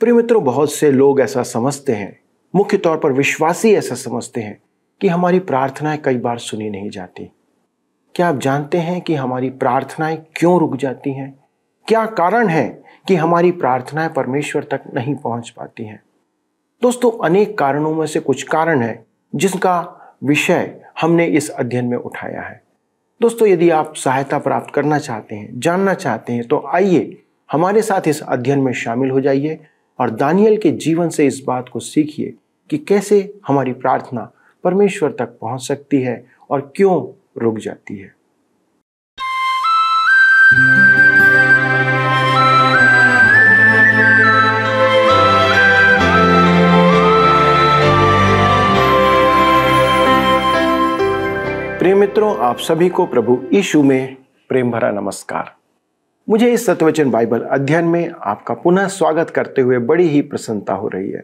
प्रिय मित्रों बहुत से लोग ऐसा समझते हैं मुख्य तौर पर विश्वासी ऐसा समझते हैं कि हमारी प्रार्थनाएं कई बार सुनी नहीं जाती क्या आप जानते हैं कि हमारी प्रार्थनाएं क्यों रुक जाती हैं क्या कारण है कि हमारी प्रार्थनाएं परमेश्वर तक नहीं पहुंच पाती हैं दोस्तों अनेक कारणों में से कुछ कारण है जिसका विषय हमने इस अध्ययन में उठाया है दोस्तों यदि आप सहायता प्राप्त करना चाहते हैं जानना चाहते हैं तो आइए हमारे साथ इस अध्ययन में शामिल हो जाइए और दानियल के जीवन से इस बात को सीखिए कि कैसे हमारी प्रार्थना परमेश्वर तक पहुंच सकती है और क्यों रुक जाती है प्रेम मित्रों आप सभी को प्रभु ईशु में प्रेम भरा नमस्कार मुझे इस सत्यवचन बाइबल अध्ययन में आपका पुनः स्वागत करते हुए बड़ी ही प्रसन्नता हो रही है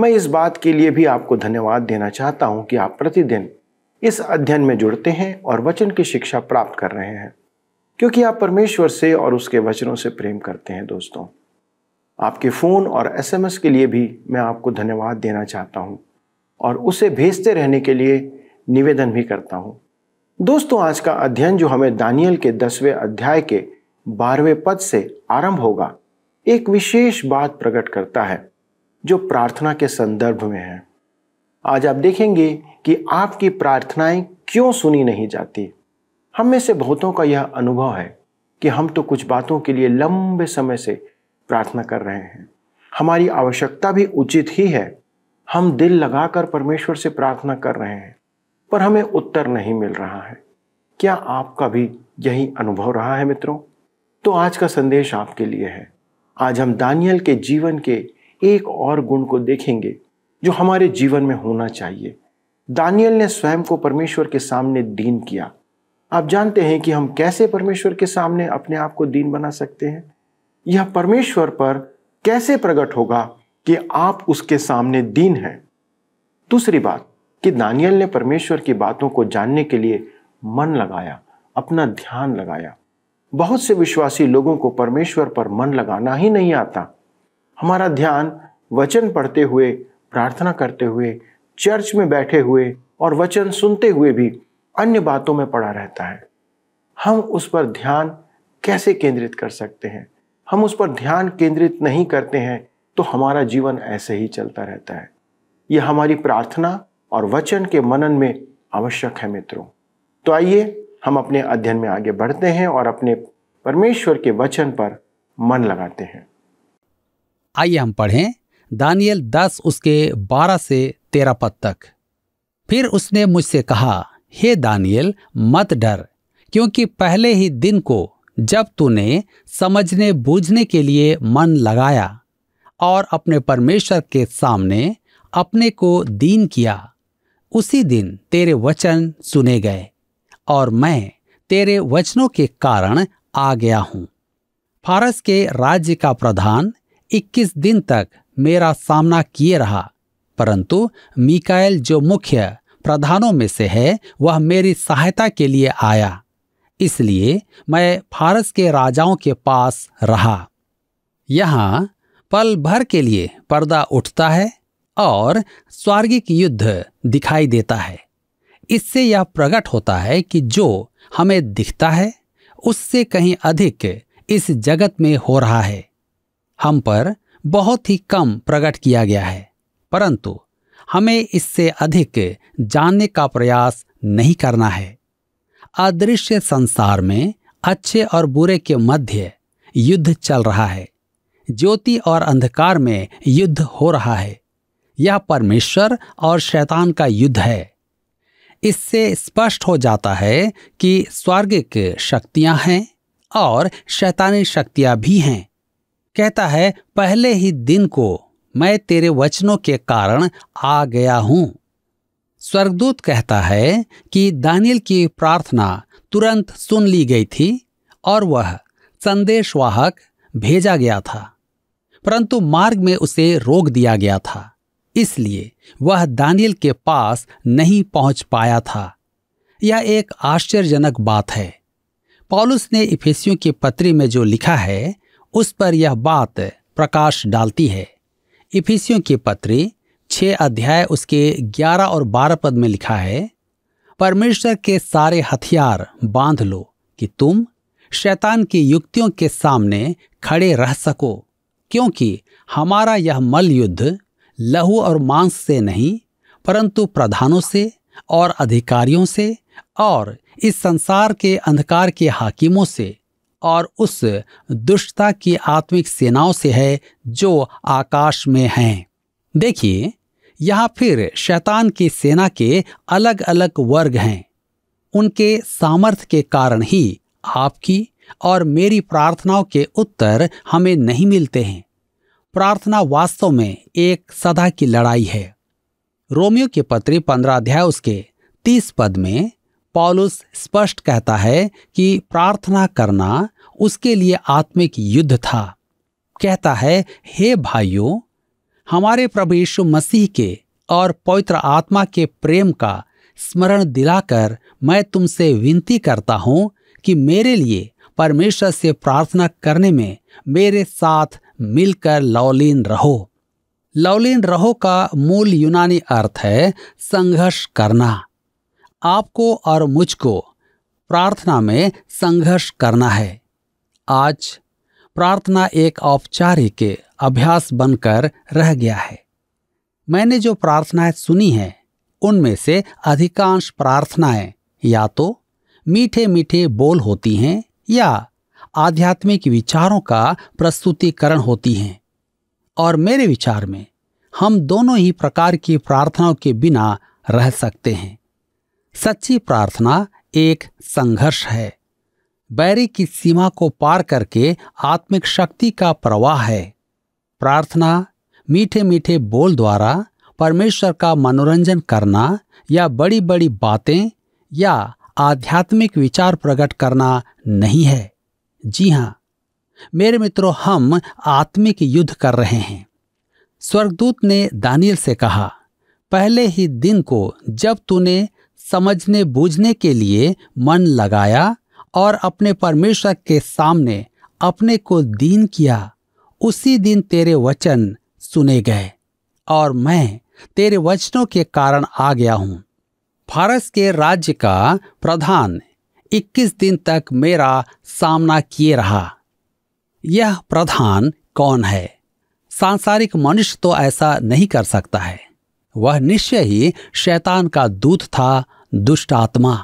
मैं इस बात के लिए भी आपको धन्यवाद देना चाहता हूं कि आप प्रतिदिन इस अध्ययन में जुड़ते हैं और वचन की शिक्षा प्राप्त कर रहे हैं क्योंकि आप परमेश्वर से और उसके वचनों से प्रेम करते हैं दोस्तों आपके फ़ोन और एसएमएस के लिए भी मैं आपको धन्यवाद देना चाहता हूँ और उसे भेजते रहने के लिए निवेदन भी करता हूँ दोस्तों आज का अध्ययन जो हमें दानियल के दसवें अध्याय के बारहवें पद से आरंभ होगा एक विशेष बात प्रकट करता है जो प्रार्थना के संदर्भ में है आज आप देखेंगे कि आपकी प्रार्थनाएं क्यों सुनी नहीं जाती हम में से बहुतों का यह अनुभव है कि हम तो कुछ बातों के लिए लंबे समय से प्रार्थना कर रहे हैं हमारी आवश्यकता भी उचित ही है हम दिल लगाकर परमेश्वर से प्रार्थना कर रहे हैं पर हमें उत्तर नहीं मिल रहा है क्या आपका भी यही अनुभव रहा है मित्रों तो आज का संदेश आपके लिए है आज हम दानियल के जीवन के एक और गुण को देखेंगे जो हमारे जीवन में होना चाहिए दानियल ने स्वयं को परमेश्वर के सामने दीन किया आप जानते हैं कि हम कैसे परमेश्वर के सामने अपने आप को दीन बना सकते हैं यह परमेश्वर पर कैसे प्रकट होगा कि आप उसके सामने दीन हैं दूसरी बात कि दानियल ने परमेश्वर की बातों को जानने के लिए मन लगाया अपना ध्यान लगाया बहुत से विश्वासी लोगों को परमेश्वर पर मन लगाना ही नहीं आता हमारा ध्यान वचन पढ़ते हुए प्रार्थना करते हुए चर्च में बैठे हुए और वचन सुनते हुए भी अन्य बातों में पड़ा रहता है हम उस पर ध्यान कैसे केंद्रित कर सकते हैं हम उस पर ध्यान केंद्रित नहीं करते हैं तो हमारा जीवन ऐसे ही चलता रहता है यह हमारी प्रार्थना और वचन के मनन में आवश्यक है मित्रों तो आइए हम अपने अध्ययन में आगे बढ़ते हैं और अपने परमेश्वर के वचन पर मन लगाते हैं आइए हम पढ़ें दानियल दस उसके बारह से तेरह पद तक फिर उसने मुझसे कहा हे दानियल मत डर क्योंकि पहले ही दिन को जब तूने समझने बूझने के लिए मन लगाया और अपने परमेश्वर के सामने अपने को दीन किया उसी दिन तेरे वचन सुने गए और मैं तेरे वचनों के कारण आ गया हूं फारस के राज्य का प्रधान 21 दिन तक मेरा सामना किए रहा परंतु मिकाएल जो मुख्य प्रधानों में से है वह मेरी सहायता के लिए आया इसलिए मैं फारस के राजाओं के पास रहा यहां पल भर के लिए पर्दा उठता है और स्वर्गिक युद्ध दिखाई देता है इससे यह प्रकट होता है कि जो हमें दिखता है उससे कहीं अधिक इस जगत में हो रहा है हम पर बहुत ही कम प्रकट किया गया है परंतु हमें इससे अधिक जानने का प्रयास नहीं करना है अदृश्य संसार में अच्छे और बुरे के मध्य युद्ध चल रहा है ज्योति और अंधकार में युद्ध हो रहा है यह परमेश्वर और शैतान का युद्ध है इससे स्पष्ट हो जाता है कि स्वर्गिक शक्तियां हैं और शैतानी शक्तियां भी हैं कहता है पहले ही दिन को मैं तेरे वचनों के कारण आ गया हूं स्वर्गदूत कहता है कि दानिल की प्रार्थना तुरंत सुन ली गई थी और वह संदेशवाहक भेजा गया था परंतु मार्ग में उसे रोक दिया गया था इसलिए वह दानियल के पास नहीं पहुंच पाया था यह एक आश्चर्यजनक बात है पॉलुस ने इफेसियों के पत्री में जो लिखा है उस पर यह बात प्रकाश डालती है इफिसियों के पत्री छः अध्याय उसके ग्यारह और बारह पद में लिखा है परमेश्वर के सारे हथियार बांध लो कि तुम शैतान की युक्तियों के सामने खड़े रह सको क्योंकि हमारा यह मल युद्ध लहू और मांस से नहीं परंतु प्रधानों से और अधिकारियों से और इस संसार के अंधकार के हाकिमों से और उस दुष्टता की आत्मिक सेनाओं से है जो आकाश में हैं देखिए यहाँ फिर शैतान की सेना के अलग अलग वर्ग हैं उनके सामर्थ्य के कारण ही आपकी और मेरी प्रार्थनाओं के उत्तर हमें नहीं मिलते हैं प्रार्थना वास्तव में एक सदा की लड़ाई है रोमियो के पत्री पंद्रह अध्याय उसके तीस पद में पॉलुस स्पष्ट कहता है कि प्रार्थना करना उसके लिए आत्मिक युद्ध था कहता है हे भाइयों हमारे प्रभु यीशु मसीह के और पवित्र आत्मा के प्रेम का स्मरण दिलाकर मैं तुमसे विनती करता हूं कि मेरे लिए परमेश्वर से प्रार्थना करने में मेरे साथ मिलकर लौलीन रहो लौलीन रहो का मूल यूनानी अर्थ है संघर्ष करना आपको और मुझको प्रार्थना में संघर्ष करना है आज प्रार्थना एक औपचारिक अभ्यास बनकर रह गया है मैंने जो प्रार्थनाएं सुनी हैं उनमें से अधिकांश प्रार्थनाएं या तो मीठे मीठे बोल होती हैं या आध्यात्मिक विचारों का प्रस्तुतिकरण होती हैं और मेरे विचार में हम दोनों ही प्रकार की प्रार्थनाओं के बिना रह सकते हैं सच्ची प्रार्थना एक संघर्ष है बैरी की सीमा को पार करके आत्मिक शक्ति का प्रवाह है प्रार्थना मीठे मीठे बोल द्वारा परमेश्वर का मनोरंजन करना या बड़ी बड़ी बातें या आध्यात्मिक विचार प्रकट करना नहीं है जी हां मेरे मित्रों हम आत्मिक युद्ध कर रहे हैं स्वर्गदूत ने दानियल से कहा पहले ही दिन को जब तूने समझने बूझने के लिए मन लगाया और अपने परमेश्वर के सामने अपने को दीन किया उसी दिन तेरे वचन सुने गए और मैं तेरे वचनों के कारण आ गया हूं फारस के राज्य का प्रधान 21 दिन तक मेरा सामना किए रहा यह प्रधान कौन है सांसारिक मनुष्य तो ऐसा नहीं कर सकता है वह निश्चय ही शैतान का दूत था दुष्ट आत्मा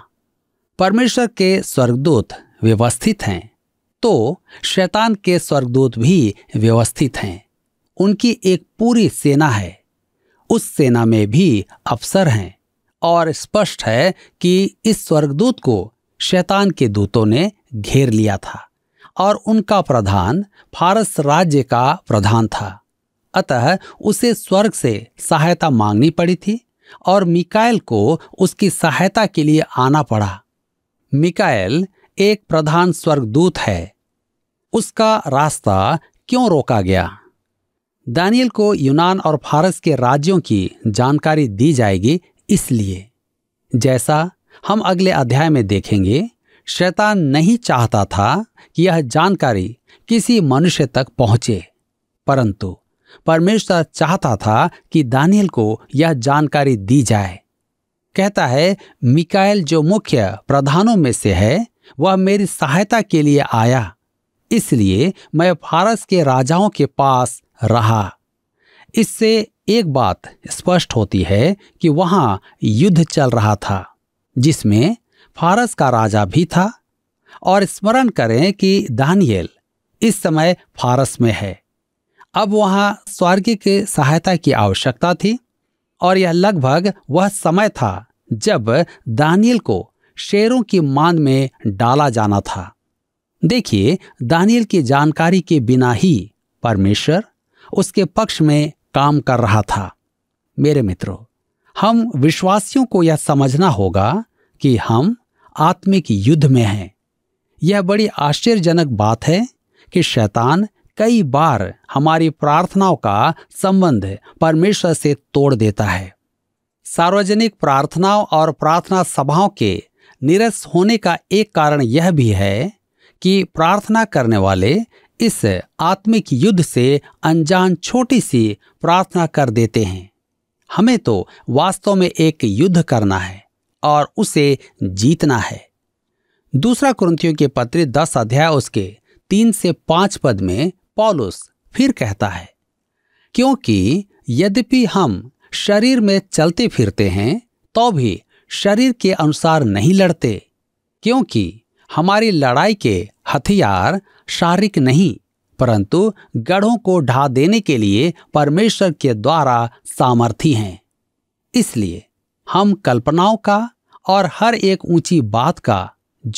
परमेश्वर के स्वर्गदूत व्यवस्थित हैं तो शैतान के स्वर्गदूत भी व्यवस्थित हैं उनकी एक पूरी सेना है उस सेना में भी अफसर हैं और स्पष्ट है कि इस स्वर्गदूत को शैतान के दूतों ने घेर लिया था और उनका प्रधान फारस राज्य का प्रधान था अतः उसे स्वर्ग से सहायता मांगनी पड़ी थी और मिकायल को उसकी सहायता के लिए आना पड़ा मिकायल एक प्रधान स्वर्गदूत है उसका रास्ता क्यों रोका गया दानियल को यूनान और फारस के राज्यों की जानकारी दी जाएगी इसलिए जैसा हम अगले अध्याय में देखेंगे शैतान नहीं चाहता था कि यह जानकारी किसी मनुष्य तक पहुंचे परंतु परमेश्वर चाहता था कि दानियल को यह जानकारी दी जाए कहता है मिकायल जो मुख्य प्रधानों में से है वह मेरी सहायता के लिए आया इसलिए मैं फारस के राजाओं के पास रहा इससे एक बात स्पष्ट होती है कि वहां युद्ध चल रहा था जिसमें फारस का राजा भी था और स्मरण करें कि दानियल इस समय फारस में है अब वहाँ स्वर्ग की सहायता की आवश्यकता थी और यह लगभग वह समय था जब दानियल को शेरों की मांद में डाला जाना था देखिए दानियल की जानकारी के बिना ही परमेश्वर उसके पक्ष में काम कर रहा था मेरे मित्रों हम विश्वासियों को यह समझना होगा कि हम आत्मिक युद्ध में हैं यह बड़ी आश्चर्यजनक बात है कि शैतान कई बार हमारी प्रार्थनाओं का संबंध परमेश्वर से तोड़ देता है सार्वजनिक प्रार्थनाओं और प्रार्थना सभाओं के निरस होने का एक कारण यह भी है कि प्रार्थना करने वाले इस आत्मिक युद्ध से अनजान छोटी सी प्रार्थना कर देते हैं हमें तो वास्तव में एक युद्ध करना है और उसे जीतना है दूसरा क्रंथियों के पत्र दस अध्याय उसके तीन से पांच पद में पॉलुस फिर कहता है क्योंकि यद्यपि हम शरीर में चलते फिरते हैं तो भी शरीर के अनुसार नहीं लड़ते क्योंकि हमारी लड़ाई के हथियार शारीरिक नहीं परंतु गढ़ों को ढा देने के लिए परमेश्वर के द्वारा सामर्थी हैं इसलिए हम कल्पनाओं का और हर एक ऊंची बात का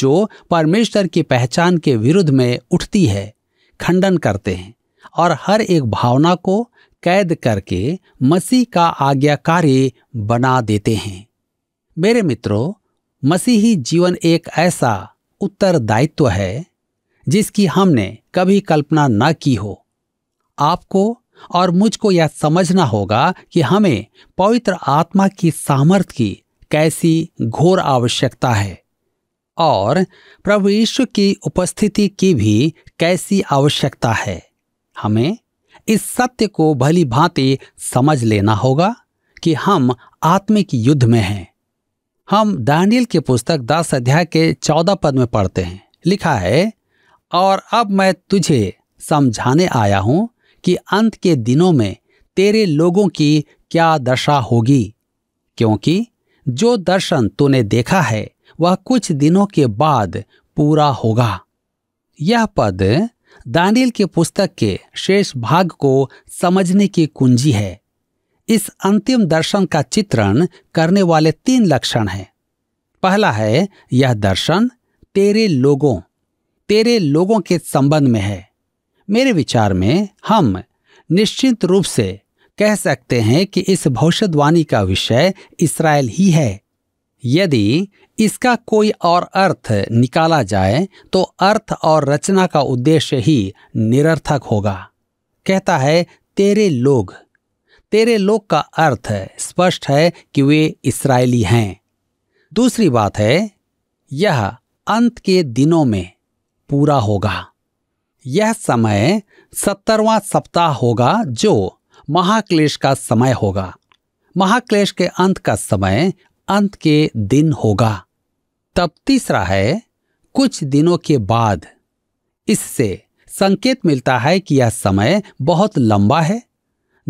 जो परमेश्वर की पहचान के विरुद्ध में उठती है खंडन करते हैं और हर एक भावना को कैद करके मसीह का आज्ञाकारी बना देते हैं मेरे मित्रों मसीही जीवन एक ऐसा उत्तरदायित्व है जिसकी हमने कभी कल्पना न की हो आपको और मुझको यह समझना होगा कि हमें पवित्र आत्मा की सामर्थ्य की कैसी घोर आवश्यकता है और प्रभु यीशु की उपस्थिति की भी कैसी आवश्यकता है हमें इस सत्य को भली भांति समझ लेना होगा कि हम आत्मिक युद्ध में हैं हम दानियल की पुस्तक दस अध्याय के चौदह पद में पढ़ते हैं लिखा है और अब मैं तुझे समझाने आया हूं कि अंत के दिनों में तेरे लोगों की क्या दशा होगी क्योंकि जो दर्शन तूने देखा है वह कुछ दिनों के बाद पूरा होगा यह पद दानिल के पुस्तक के शेष भाग को समझने की कुंजी है इस अंतिम दर्शन का चित्रण करने वाले तीन लक्षण हैं पहला है यह दर्शन तेरे लोगों तेरे लोगों के संबंध में है मेरे विचार में हम निश्चित रूप से कह सकते हैं कि इस भविष्यवाणी का विषय इसराइल ही है यदि इसका कोई और अर्थ निकाला जाए तो अर्थ और रचना का उद्देश्य ही निरर्थक होगा कहता है तेरे लोग तेरे लोग का अर्थ स्पष्ट है कि वे इसराइली हैं दूसरी बात है यह अंत के दिनों में पूरा होगा यह समय सत्तरवां सप्ताह होगा जो महाक्लेश का समय होगा महाक्लेश के अंत का समय अंत के दिन होगा तब तीसरा है कुछ दिनों के बाद इससे संकेत मिलता है कि यह समय बहुत लंबा है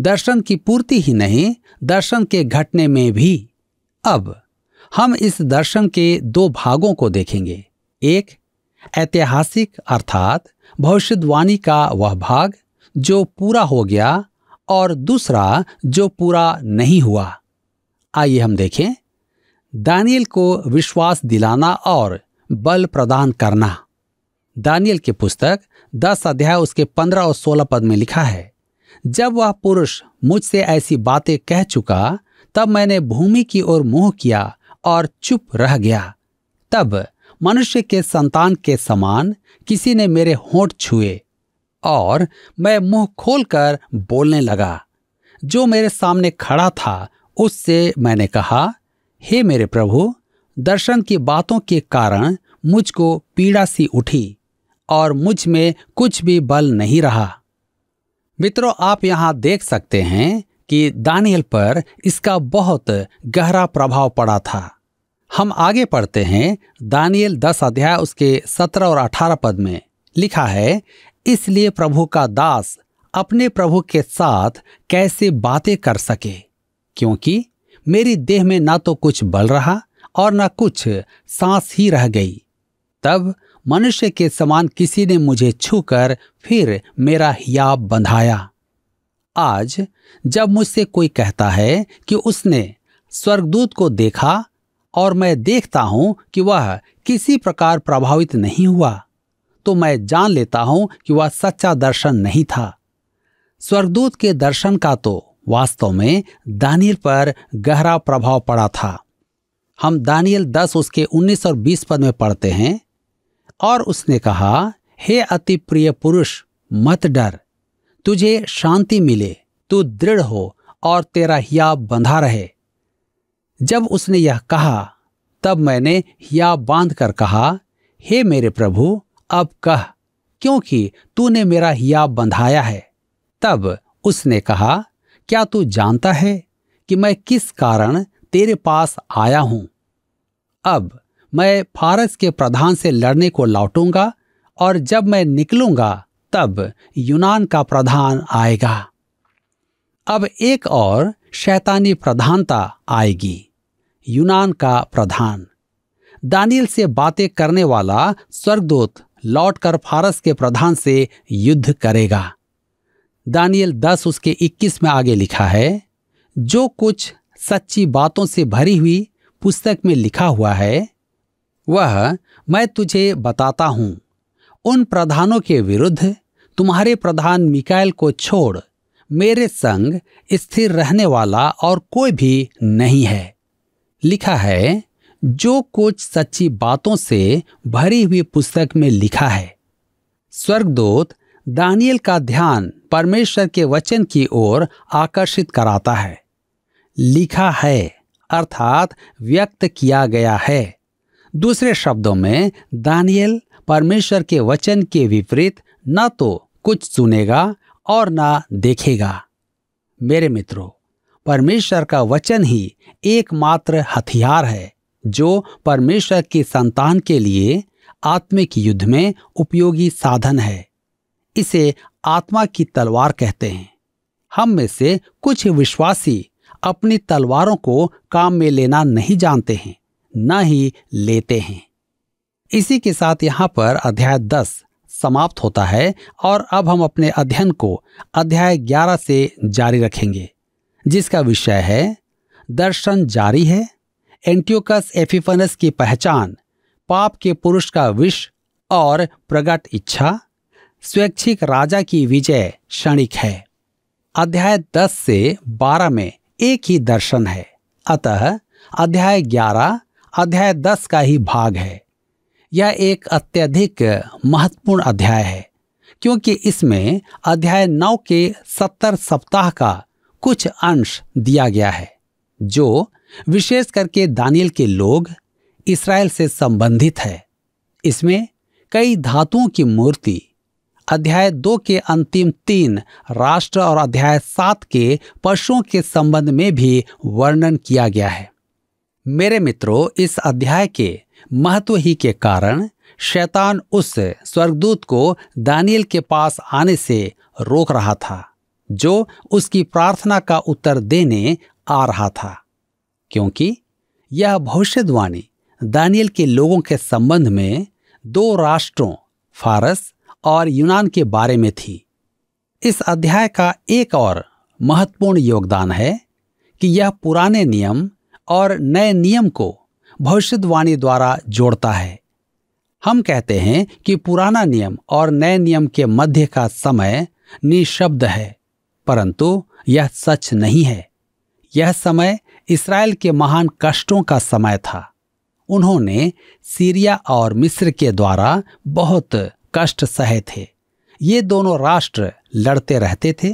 दर्शन की पूर्ति ही नहीं दर्शन के घटने में भी अब हम इस दर्शन के दो भागों को देखेंगे एक ऐतिहासिक अर्थात भविष्यवाणी का वह भाग जो पूरा हो गया और दूसरा जो पूरा नहीं हुआ आइए हम देखें दानियल को विश्वास दिलाना और बल प्रदान करना दानियल के पुस्तक दस अध्याय उसके पंद्रह और सोलह पद में लिखा है जब वह पुरुष मुझसे ऐसी बातें कह चुका तब मैंने भूमि की ओर मुंह किया और चुप रह गया तब मनुष्य के संतान के समान किसी ने मेरे होंठ छुए और मैं मुंह खोलकर बोलने लगा जो मेरे सामने खड़ा था उससे मैंने कहा हे मेरे प्रभु दर्शन की बातों के कारण मुझको पीड़ा सी उठी और मुझ में कुछ भी बल नहीं रहा मित्रों आप यहाँ देख सकते हैं कि दानियल पर इसका बहुत गहरा प्रभाव पड़ा था हम आगे पढ़ते हैं दानियल दस अध्याय उसके सत्रह और अठारह पद में लिखा है इसलिए प्रभु का दास अपने प्रभु के साथ कैसे बातें कर सके क्योंकि मेरी देह में ना तो कुछ बल रहा और ना कुछ सांस ही रह गई तब मनुष्य के समान किसी ने मुझे छूकर फिर मेरा हियाब बंधाया आज जब मुझसे कोई कहता है कि उसने स्वर्गदूत को देखा और मैं देखता हूं कि वह किसी प्रकार प्रभावित नहीं हुआ तो मैं जान लेता हूं कि वह सच्चा दर्शन नहीं था स्वर्गदूत के दर्शन का तो वास्तव में दानियल पर गहरा प्रभाव पड़ा था हम दानियल 10 उसके 19 और 20 पद में पढ़ते हैं और उसने कहा हे अति प्रिय पुरुष मत डर तुझे शांति मिले तू दृढ़ हो और तेरा हिया बंधा रहे जब उसने यह कहा तब मैंने या बांध कर कहा हे मेरे प्रभु अब कह क्योंकि तूने मेरा हिया बंधाया है तब उसने कहा क्या तू जानता है कि मैं किस कारण तेरे पास आया हूं अब मैं फारस के प्रधान से लड़ने को लौटूंगा और जब मैं निकलूंगा तब यूनान का प्रधान आएगा अब एक और शैतानी प्रधानता आएगी यूनान का प्रधान दानियल से बातें करने वाला स्वर्गदूत लौटकर फारस के प्रधान से युद्ध करेगा दानियल 10 उसके 21 में आगे लिखा है जो कुछ सच्ची बातों से भरी हुई पुस्तक में लिखा हुआ है वह मैं तुझे बताता हूँ उन प्रधानों के विरुद्ध तुम्हारे प्रधान मिकाइल को छोड़ मेरे संग स्थिर रहने वाला और कोई भी नहीं है लिखा है जो कुछ सच्ची बातों से भरी हुई पुस्तक में लिखा है स्वर्गदूत दानियल का ध्यान परमेश्वर के वचन की ओर आकर्षित कराता है लिखा है अर्थात व्यक्त किया गया है दूसरे शब्दों में दानियल परमेश्वर के वचन के विपरीत न तो कुछ सुनेगा और ना देखेगा मेरे मित्रों परमेश्वर का वचन ही एकमात्र हथियार है जो परमेश्वर की संतान के लिए आत्मिक युद्ध में उपयोगी साधन है इसे आत्मा की तलवार कहते हैं हम में से कुछ विश्वासी अपनी तलवारों को काम में लेना नहीं जानते हैं न ही लेते हैं इसी के साथ यहाँ पर अध्याय दस समाप्त होता है और अब हम अपने अध्ययन को अध्याय ग्यारह से जारी रखेंगे जिसका विषय है दर्शन जारी है एंटियोकस एफिफनस की पहचान पाप के पुरुष का विष और प्रगट इच्छा स्वैच्छिक राजा की विजय क्षणिक है अध्याय 10 से 12 में एक ही दर्शन है अतः अध्याय 11 अध्याय 10 का ही भाग है यह एक अत्यधिक महत्वपूर्ण अध्याय है क्योंकि इसमें अध्याय 9 के 70 सप्ताह का कुछ अंश दिया गया है जो विशेष करके दानियल के लोग इसराइल से संबंधित है इसमें कई धातुओं की मूर्ति अध्याय दो के अंतिम तीन राष्ट्र और अध्याय सात के पशुओं के संबंध में भी वर्णन किया गया है मेरे मित्रों इस अध्याय के महत्व ही के कारण शैतान उस स्वर्गदूत को दानियल के पास आने से रोक रहा था जो उसकी प्रार्थना का उत्तर देने आ रहा था क्योंकि यह भविष्यवाणी दानियल के लोगों के संबंध में दो राष्ट्रों फारस और यूनान के बारे में थी इस अध्याय का एक और महत्वपूर्ण योगदान है कि यह पुराने नियम और नए नियम को भविष्यवाणी द्वारा जोड़ता है हम कहते हैं कि पुराना नियम और नए नियम के मध्य का समय निशब्द है परंतु यह सच नहीं है यह समय इसराइल के महान कष्टों का समय था उन्होंने सीरिया और मिस्र के द्वारा बहुत कष्ट सहे थे ये दोनों राष्ट्र लड़ते रहते थे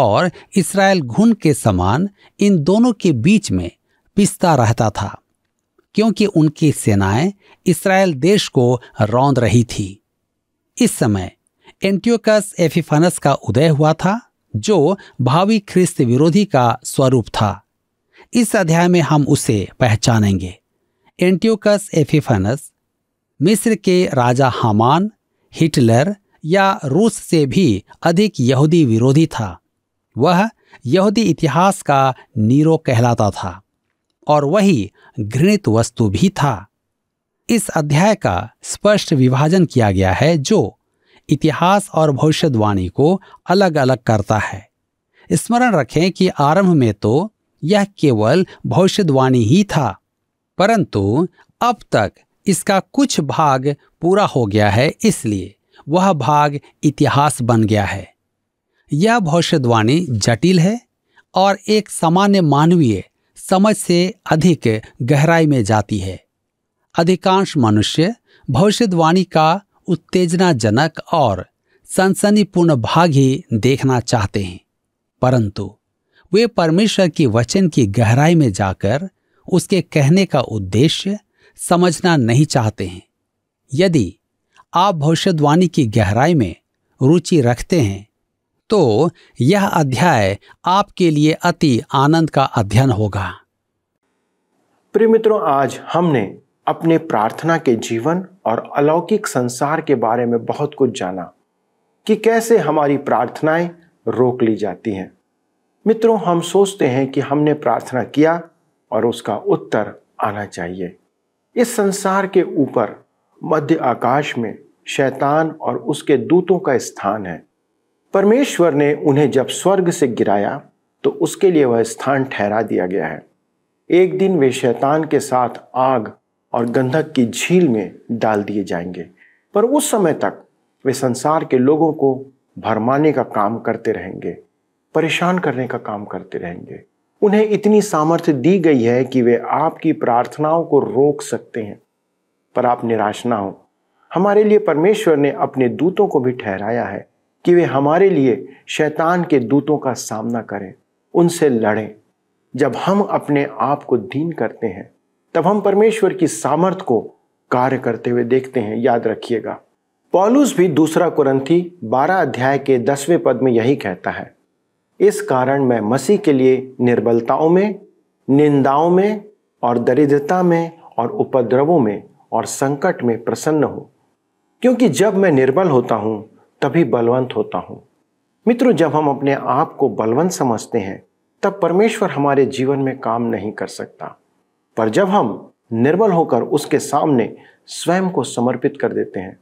और इसराइल घुन के समान इन दोनों के बीच में पिसता रहता था क्योंकि उनकी सेनाएं इसराइल देश को रौंद रही थी इस समय एंटियोकस एफिफानस का उदय हुआ था जो भावी ख्रिस्त विरोधी का स्वरूप था इस अध्याय में हम उसे पहचानेंगे एंटियोकस एफिफनस मिस्र के राजा हामान हिटलर या रूस से भी अधिक यहूदी विरोधी था वह यहूदी इतिहास का नीरो कहलाता था और वही घृणित वस्तु भी था इस अध्याय का स्पष्ट विभाजन किया गया है जो इतिहास और भविष्यवाणी को अलग अलग करता है स्मरण रखें कि आरंभ में तो यह केवल भविष्यवाणी ही था परंतु अब तक इसका कुछ भाग पूरा हो गया है इसलिए वह भाग इतिहास बन गया है यह भविष्यवाणी जटिल है और एक सामान्य मानवीय समझ से अधिक गहराई में जाती है अधिकांश मनुष्य भविष्यवाणी का उत्तेजनाजनक और सनसनीपूर्ण भाग ही देखना चाहते हैं परंतु वे परमेश्वर की वचन की गहराई में जाकर उसके कहने का उद्देश्य समझना नहीं चाहते हैं यदि आप भविष्यवाणी की गहराई में रुचि रखते हैं तो यह अध्याय आपके लिए अति आनंद का अध्ययन होगा प्रिय मित्रों आज हमने अपने प्रार्थना के जीवन और अलौकिक संसार के बारे में बहुत कुछ जाना कि कैसे हमारी प्रार्थनाएं रोक ली जाती हैं मित्रों हम सोचते हैं कि हमने प्रार्थना किया और उसका उत्तर आना चाहिए इस संसार के ऊपर मध्य आकाश में शैतान और उसके दूतों का स्थान है परमेश्वर ने उन्हें जब स्वर्ग से गिराया तो उसके लिए वह स्थान ठहरा दिया गया है एक दिन वे शैतान के साथ आग और गंधक की झील में डाल दिए जाएंगे पर उस समय तक वे संसार के लोगों को भरमाने का काम करते रहेंगे परेशान करने का काम करते रहेंगे उन्हें इतनी सामर्थ्य दी गई है कि वे आपकी प्रार्थनाओं को रोक सकते हैं पर आप निराश ना हो हमारे लिए परमेश्वर ने अपने दूतों को भी ठहराया है कि वे हमारे लिए शैतान के दूतों का सामना करें उनसे लड़ें जब हम अपने आप को दीन करते हैं तब हम परमेश्वर की सामर्थ को कार्य करते हुए देखते हैं याद रखिएगा पॉलुस भी दूसरा कुरंथी बारह अध्याय के दसवें पद में यही कहता है इस कारण मैं मसीह के लिए निर्बलताओं में निंदाओं में और दरिद्रता में और उपद्रवों में और संकट में प्रसन्न हूं क्योंकि जब मैं निर्बल होता हूं तभी बलवंत होता हूं मित्रों जब हम अपने आप को बलवंत समझते हैं तब परमेश्वर हमारे जीवन में काम नहीं कर सकता पर जब हम निर्बल होकर उसके सामने स्वयं को समर्पित कर देते हैं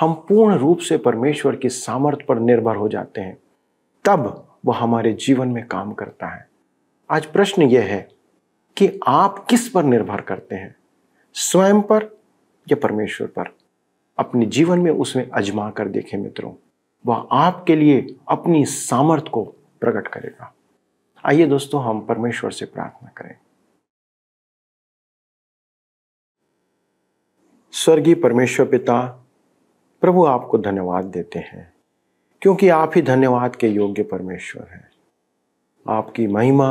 हम पूर्ण रूप से परमेश्वर की सामर्थ्य पर निर्भर हो जाते हैं तब वह हमारे जीवन में काम करता है आज प्रश्न यह है कि आप किस पर निर्भर करते हैं स्वयं पर या परमेश्वर पर अपने जीवन में उसमें अजमा कर देखें मित्रों वह आपके लिए अपनी सामर्थ्य को प्रकट करेगा आइए दोस्तों हम परमेश्वर से प्रार्थना करें स्वर्गीय परमेश्वर पिता प्रभु आपको धन्यवाद देते हैं क्योंकि आप ही धन्यवाद के योग्य परमेश्वर हैं आपकी महिमा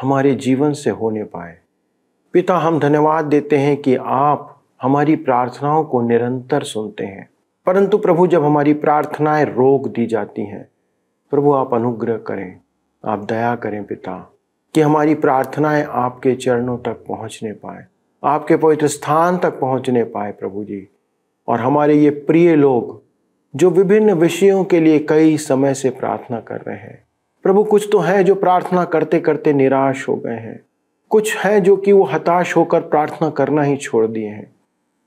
हमारे जीवन से होने पाए पिता हम धन्यवाद देते हैं कि आप हमारी प्रार्थनाओं को निरंतर सुनते हैं परंतु प्रभु जब हमारी प्रार्थनाएं रोक दी जाती हैं प्रभु आप अनुग्रह करें आप दया करें पिता कि हमारी प्रार्थनाएं आपके चरणों तक पहुंचने पाए आपके पवित्र स्थान तक पहुंचने पाए प्रभु जी और हमारे ये प्रिय लोग जो विभिन्न विषयों के लिए कई समय से प्रार्थना कर रहे हैं प्रभु कुछ तो हैं जो प्रार्थना करते करते निराश हो गए हैं कुछ हैं जो कि वो हताश होकर प्रार्थना करना ही छोड़ दिए हैं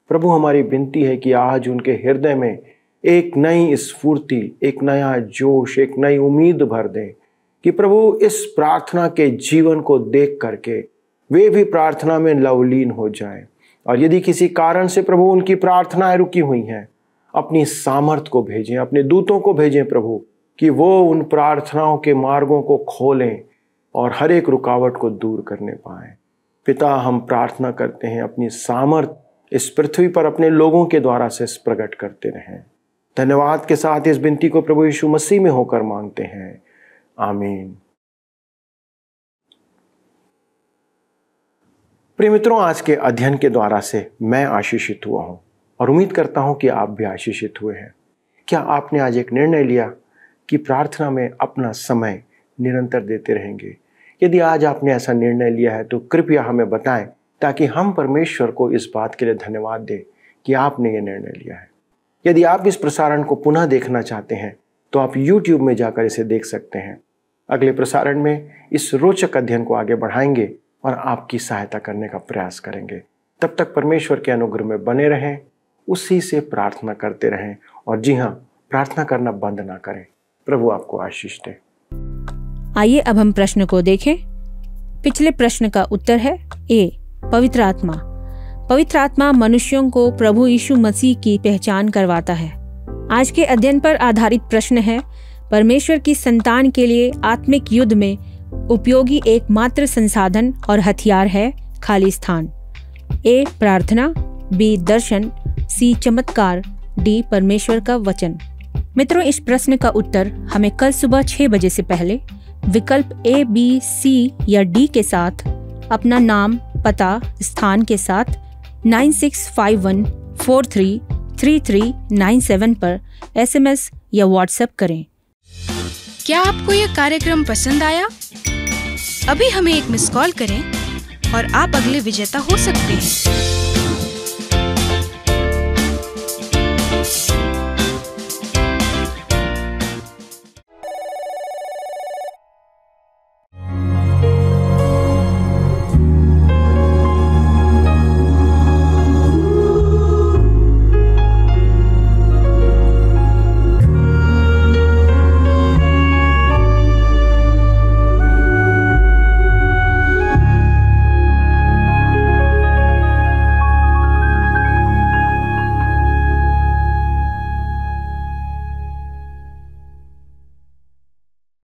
प्रभु हमारी विनती है कि आज उनके हृदय में एक नई स्फूर्ति एक नया जोश एक नई उम्मीद भर दें कि प्रभु इस प्रार्थना के जीवन को देख करके वे भी प्रार्थना में लवलीन हो जाएं और यदि किसी कारण से प्रभु उनकी प्रार्थनाएं रुकी हुई हैं अपनी सामर्थ को भेजें अपने दूतों को भेजें प्रभु कि वो उन प्रार्थनाओं के मार्गों को खोलें और हर एक रुकावट को दूर करने पाए पिता हम प्रार्थना करते हैं अपनी सामर्थ इस पृथ्वी पर अपने लोगों के द्वारा से प्रकट करते रहें धन्यवाद के साथ इस बिनती को प्रभु यीशु मसीह में होकर मांगते हैं आमीन प्रिय मित्रों आज के अध्ययन के द्वारा से मैं आशीषित हुआ हूँ और उम्मीद करता हूं कि आप भी आशीषित हुए हैं क्या आपने आज एक निर्णय लिया कि प्रार्थना में अपना समय निरंतर देते रहेंगे यदि आज आपने ऐसा निर्णय लिया है तो कृपया हमें बताएं ताकि हम परमेश्वर को इस बात के लिए धन्यवाद दें कि आपने ये निर्णय लिया है यदि आप इस प्रसारण को पुनः देखना चाहते हैं तो आप YouTube में जाकर इसे देख सकते हैं अगले प्रसारण में इस रोचक अध्ययन को आगे बढ़ाएंगे और आपकी सहायता करने का प्रयास करेंगे तब तक परमेश्वर के अनुग्रह में बने रहें उसी से प्रार्थना करते रहें और जी हाँ प्रार्थना करना बंद ना करें प्रभु आपको आशीष दे आइए अब हम प्रश्न को देखें पिछले प्रश्न का उत्तर है ए पवित्र आत्मा पवित्र आत्मा मनुष्यों को प्रभु यीशु मसीह की पहचान करवाता है आज के अध्ययन पर आधारित प्रश्न है परमेश्वर की संतान के लिए आत्मिक युद्ध में उपयोगी एकमात्र संसाधन और हथियार है खाली स्थान ए प्रार्थना बी दर्शन सी चमत्कार डी परमेश्वर का वचन मित्रों इस प्रश्न का उत्तर हमें कल सुबह छह बजे से पहले विकल्प ए बी सी या डी के साथ अपना नाम पता स्थान के साथ 9651433397 पर एसएमएस या व्हाट्सएप करें क्या आपको यह कार्यक्रम पसंद आया अभी हमें एक मिस कॉल करें और आप अगले विजेता हो सकते हैं